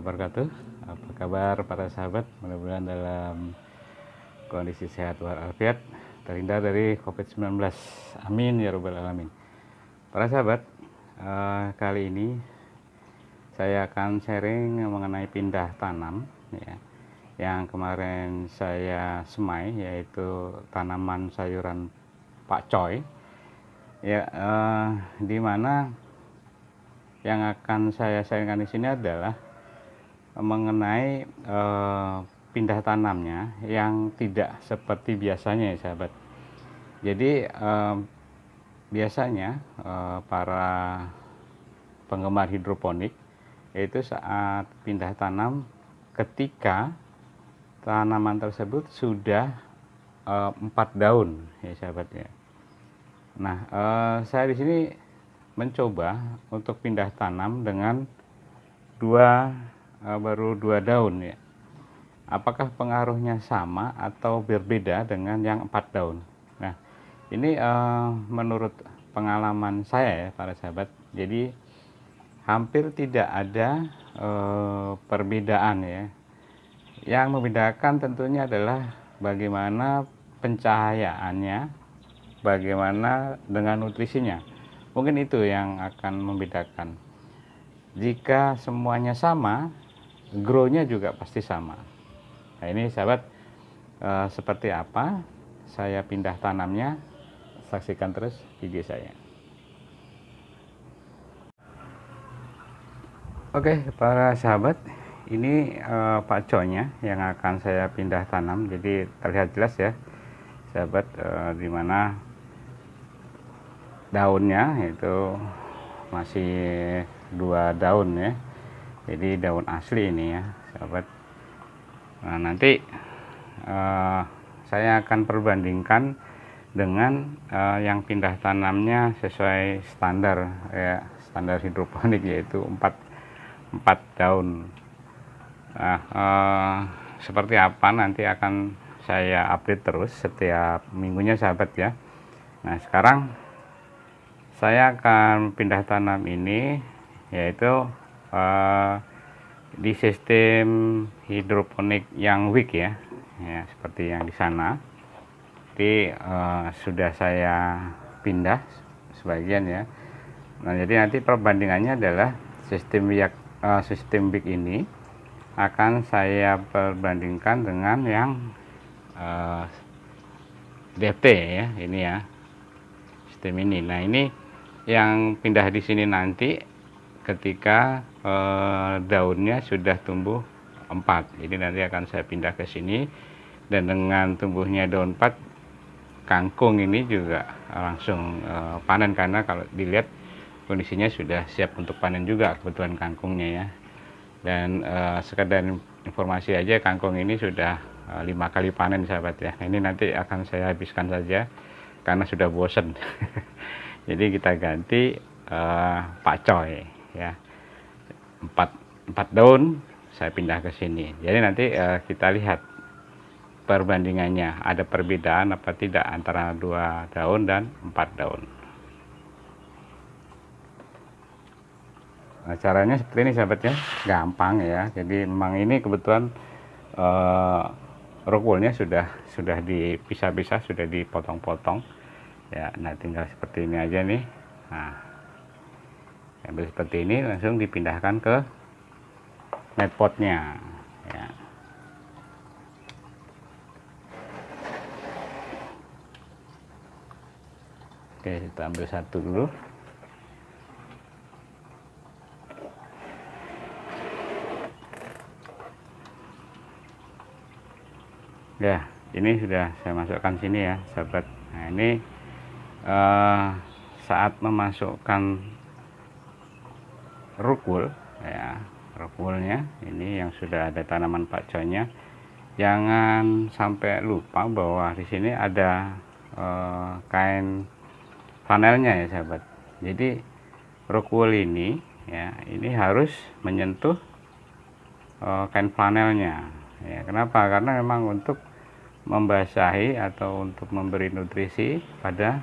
wabarakatuh apa kabar para sahabat mudah-mudahan dalam kondisi sehat walafiat terhindar dari covid-19 amin ya robbal alamin para sahabat eh, kali ini saya akan sharing mengenai pindah tanam ya yang kemarin saya semai yaitu tanaman sayuran pak coy ya eh, di mana yang akan saya sharingkan di sini adalah mengenai uh, pindah tanamnya yang tidak seperti biasanya ya sahabat. Jadi eh, biasanya eh, para penggemar hidroponik yaitu saat pindah tanam ketika tanaman tersebut sudah empat daun ya sahabat ya. Nah saya di sini mencoba untuk pindah tanam dengan dua Eh, baru dua daun ya. Apakah pengaruhnya sama atau berbeda dengan yang empat daun? Nah, ini uh, menurut pengalaman saya ya para sahabat. Jadi hampir tidak ada uh, perbedaan ya. Yang membedakan tentunya adalah bagaimana pencahayaannya, bagaimana dengan nutrisinya. Mungkin itu yang akan membedakan. Jika semuanya sama, grow-nya juga pasti sama. Nah, ini sahabat eh, seperti apa saya pindah tanamnya, saksikan terus video saya. Oke, para sahabat, ini eh, Pak Conya yang akan saya pindah tanam. Jadi terlihat jelas ya, sahabat, eh, di mana daunnya itu masih dua daun ya jadi daun asli ini ya sahabat nah nanti uh, saya akan perbandingkan dengan uh, yang pindah tanamnya sesuai standar ya standar hidroponik yaitu 4 4 daun nah uh, seperti apa nanti akan saya update terus setiap minggunya sahabat ya nah sekarang saya akan pindah tanam ini yaitu di sistem hidroponik yang weak ya, ya seperti yang di sana. Jadi uh, sudah saya pindah sebagian ya. Nah jadi nanti perbandingannya adalah sistem yang uh, eh, sistem big ini akan saya perbandingkan dengan yang uh, eh, DP ya ini ya sistem ini. Nah ini yang pindah di sini nanti ketika Eh, daunnya sudah tumbuh 4 jadi nanti akan saya pindah ke sini dan dengan tumbuhnya daun 4 kangkung ini juga langsung eh, panen karena kalau dilihat kondisinya sudah siap untuk panen juga kebetulan kangkungnya ya dan eh, sekedar informasi aja kangkung ini sudah eh, lima kali panen sahabat ya nah, ini nanti akan saya habiskan saja karena sudah bosen jadi kita ganti eh, Pak Coy ya 4, empat daun saya pindah ke sini jadi nanti uh, kita lihat perbandingannya ada perbedaan apa tidak antara dua daun dan empat daun nah, caranya seperti ini sahabat ya. gampang ya jadi memang ini kebetulan uh, eh, rukulnya sudah sudah dipisah-pisah sudah dipotong-potong ya nah tinggal seperti ini aja nih nah ambil seperti ini langsung dipindahkan ke netpotnya ya. oke kita ambil satu dulu ya ini sudah saya masukkan sini ya sahabat nah ini uh, saat memasukkan rukul ya rukulnya ini yang sudah ada tanaman pakconya jangan sampai lupa bahwa di sini ada eh, kain panelnya ya sahabat jadi rukul ini ya ini harus menyentuh eh, kain panelnya. ya kenapa karena memang untuk membasahi atau untuk memberi nutrisi pada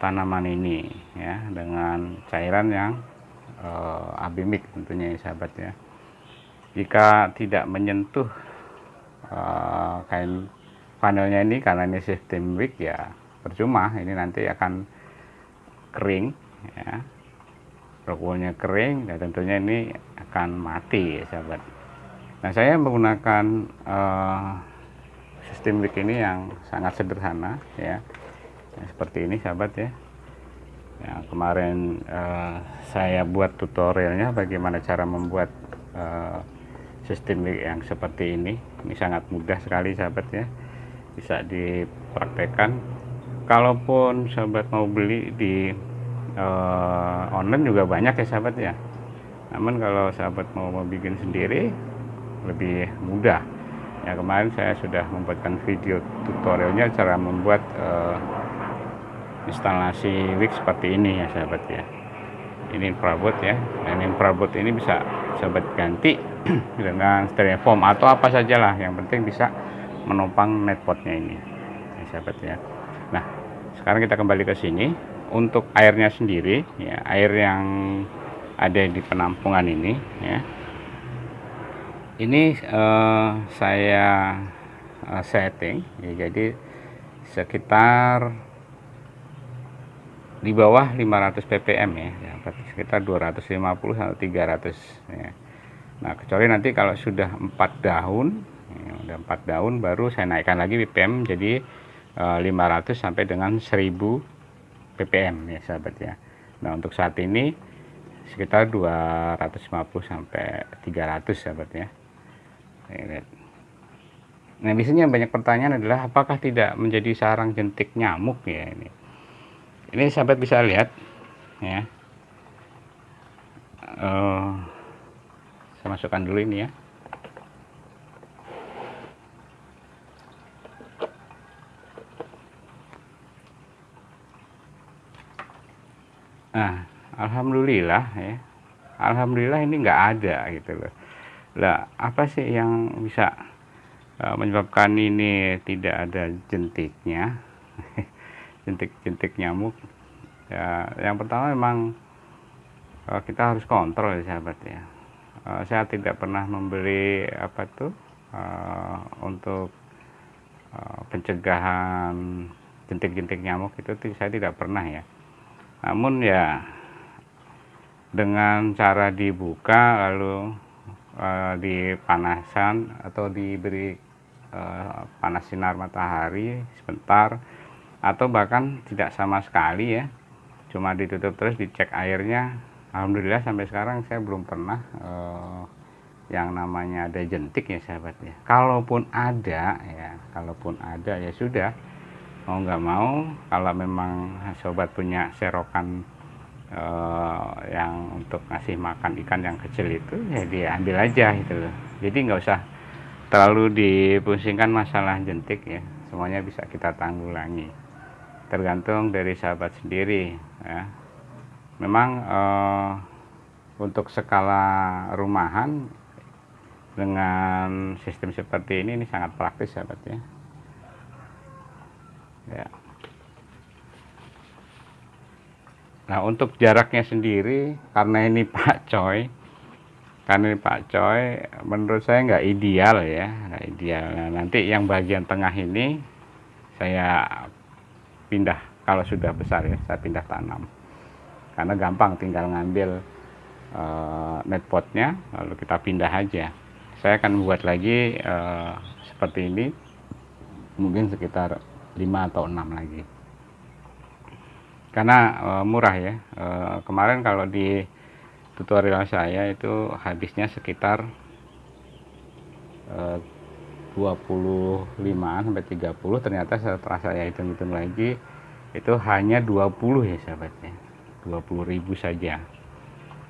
tanaman ini ya dengan cairan yang uh, abimik tentunya ya sahabat ya jika tidak menyentuh uh, kain panelnya ini karena ini sistem wick ya percuma ini nanti akan kering ya rokoknya kering dan tentunya ini akan mati ya sahabat nah saya menggunakan uh, sistem wick ini yang sangat sederhana ya nah, seperti ini sahabat ya Ya, kemarin uh, saya buat tutorialnya bagaimana cara membuat uh, sistem yang seperti ini ini sangat mudah sekali sahabat ya bisa dipraktekkan kalaupun sahabat mau beli di uh, online juga banyak ya sahabat ya namun kalau sahabat mau, mau bikin sendiri lebih mudah ya kemarin saya sudah membuatkan video tutorialnya cara membuat uh, instalasi wig seperti ini ya sahabat ya ini infrabot ya dan infrabot ini bisa sahabat ganti dengan styrofoam atau apa sajalah yang penting bisa menopang netpotnya ini ya, sahabat ya nah sekarang kita kembali ke sini untuk airnya sendiri ya air yang ada di penampungan ini ya ini eh, saya eh, setting ya, jadi sekitar di bawah 500 ppm ya, ya sekitar 250 sampai 300 ya. Nah, kecuali nanti kalau sudah empat daun, ya, udah empat daun baru saya naikkan lagi ppm jadi e, eh, 500 sampai dengan 1000 ppm ya sahabat ya. Nah, untuk saat ini sekitar 250 sampai 300 sahabat ya. Nah, biasanya banyak pertanyaan adalah apakah tidak menjadi sarang jentik nyamuk ya ini ini sahabat bisa lihat ya uh, saya masukkan dulu ini ya nah alhamdulillah ya alhamdulillah ini nggak ada gitu loh lah apa sih yang bisa uh, menyebabkan ini tidak ada jentiknya jentik-jentik nyamuk ya yang pertama memang eh, kita harus kontrol ya sahabat ya eh, saya tidak pernah memberi apa tuh eh, untuk pencegahan jentik-jentik nyamuk itu saya tidak pernah ya namun ya dengan cara dibuka lalu uh, dipanasan atau diberi panas sinar matahari sebentar atau bahkan tidak sama sekali ya cuma ditutup terus dicek airnya alhamdulillah sampai sekarang saya belum pernah uh, yang namanya ada jentik ya sahabat ya kalaupun ada ya kalaupun ada ya sudah mau nggak mau kalau memang sobat punya serokan uh, yang untuk ngasih makan ikan yang kecil itu ya diambil aja gitu loh jadi nggak usah terlalu dipusingkan masalah jentik ya semuanya bisa kita tanggulangi tergantung dari sahabat sendiri ya. memang eh, untuk skala rumahan dengan sistem seperti ini ini sangat praktis sahabat ya, ya. Nah untuk jaraknya sendiri karena ini Pak Coy karena ini Pak Coy menurut saya nggak ideal ya nggak ideal nah, nanti yang bagian tengah ini saya pindah kalau sudah besar ya saya pindah tanam karena gampang tinggal ngambil uh, netpotnya lalu kita pindah aja saya akan buat lagi uh, seperti ini mungkin sekitar 5 atau 6 lagi karena uh, murah ya uh, kemarin kalau di tutorial saya itu habisnya sekitar uh, 25 sampai 30 ternyata setelah saya hitung-hitung lagi itu hanya 20 ya sahabat ya 20.000 saja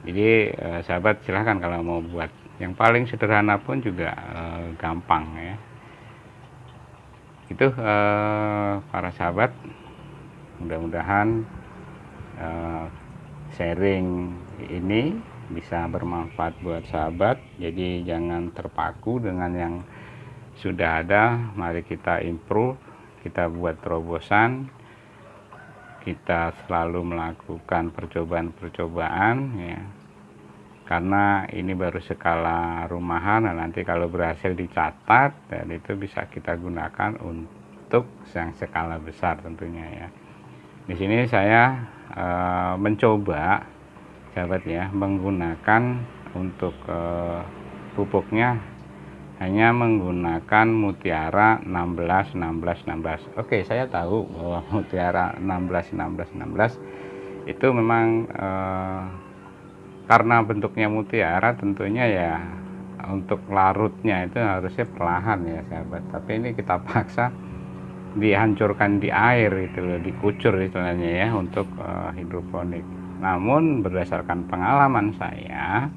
jadi eh, sahabat silahkan kalau mau buat yang paling sederhana pun juga eh, gampang ya itu eh, para sahabat mudah-mudahan eh, sharing ini bisa bermanfaat buat sahabat jadi jangan terpaku dengan yang sudah ada, mari kita improve, kita buat terobosan, kita selalu melakukan percobaan-percobaan ya. Karena ini baru skala rumahan, nah nanti kalau berhasil dicatat dan itu bisa kita gunakan untuk yang skala besar tentunya ya. Di sini saya e, mencoba sahabat ya menggunakan untuk e, pupuknya hanya menggunakan mutiara 16 16 16 oke saya tahu bahwa mutiara 16 16 16 itu memang eh, karena bentuknya mutiara tentunya ya untuk larutnya itu harusnya perlahan ya sahabat tapi ini kita paksa dihancurkan di air itu loh dikucur istilahnya ya untuk eh, hidroponik namun berdasarkan pengalaman saya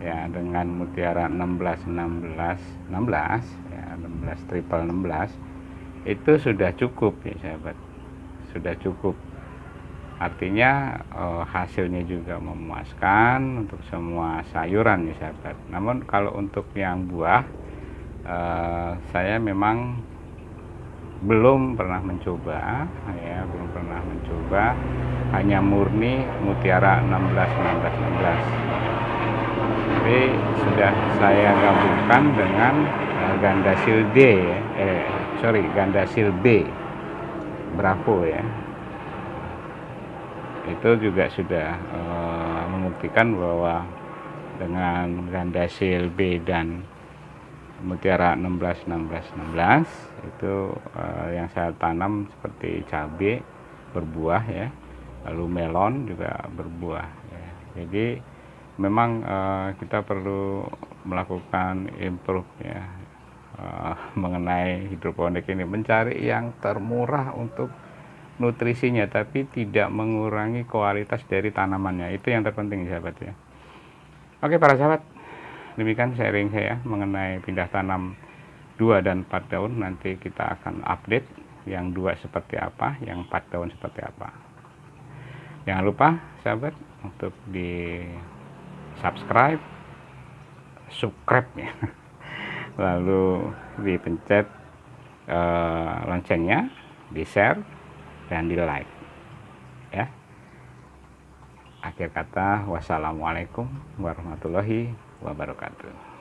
ya dengan mutiara 16 16 16 ya 16 triple 16 itu sudah cukup ya sahabat sudah cukup artinya eh, hasilnya juga memuaskan untuk semua sayuran ya sahabat namun kalau untuk yang buah eh, saya memang belum pernah mencoba ya belum pernah mencoba hanya murni mutiara 16 16 16 B sudah saya gabungkan dengan uh, sil D ya. Eh, sorry, Gandasil B. Bravo ya. Itu juga sudah uh, membuktikan bahwa dengan ganda sil B dan mutiara 16 16 16 itu uh, yang saya tanam seperti cabai berbuah ya lalu melon juga berbuah ya. jadi memang uh, kita perlu melakukan improve ya uh, mengenai hidroponik ini mencari yang termurah untuk nutrisinya tapi tidak mengurangi kualitas dari tanamannya itu yang terpenting sahabat ya oke para sahabat demikian sharing saya mengenai pindah tanam 2 dan 4 daun nanti kita akan update yang dua seperti apa yang 4 daun seperti apa jangan lupa sahabat untuk di subscribe subscribe ya lalu dipencet uh, loncengnya di share dan di like ya akhir kata wassalamualaikum warahmatullahi wabarakatuh